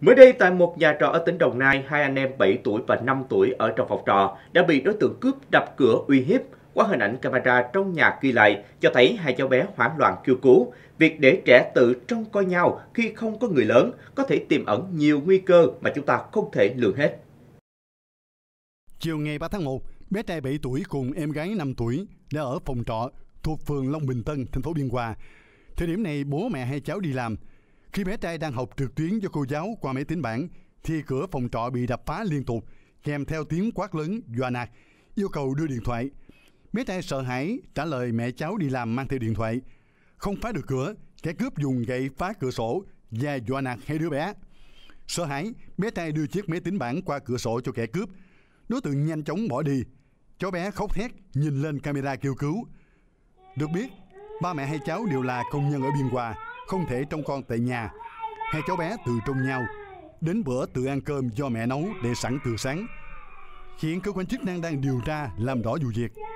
Mới đây tại một nhà trọ ở tỉnh Đồng Nai, hai anh em 7 tuổi và 5 tuổi ở trong phòng trọ đã bị đối tượng cướp đập cửa uy hiếp. Qua hình ảnh camera trong nhà ghi lại cho thấy hai cháu bé hoảng loạn kêu cứu. Việc để trẻ tự trông coi nhau khi không có người lớn có thể tiềm ẩn nhiều nguy cơ mà chúng ta không thể lường hết. Chiều ngày 3 tháng 1, bé trai 7 tuổi cùng em gái 5 tuổi đã ở phòng trọ thuộc phường Long Bình Tân, thành phố Biên Hòa. Thời điểm này bố mẹ hai cháu đi làm, khi bé trai đang học trực tuyến cho cô giáo qua máy tính bảng, thì cửa phòng trọ bị đập phá liên tục, kèm theo tiếng quát lớn, dọa nạt, yêu cầu đưa điện thoại. Bé trai sợ hãi trả lời mẹ cháu đi làm mang theo điện thoại. Không phá được cửa, kẻ cướp dùng gậy phá cửa sổ và dọa nạt hai đứa bé. Sợ hãi, bé trai đưa chiếc máy tính bảng qua cửa sổ cho kẻ cướp. Đối tượng nhanh chóng bỏ đi. Cháu bé khóc thét, nhìn lên camera kêu cứu. Được biết, ba mẹ hai cháu đều là công nhân ở Biên Hòa không thể trông con tại nhà. Hai cháu bé từ trông nhau, đến bữa tự ăn cơm do mẹ nấu để sẵn từ sáng. Hiện cơ quan chức năng đang điều tra làm rõ vụ việc.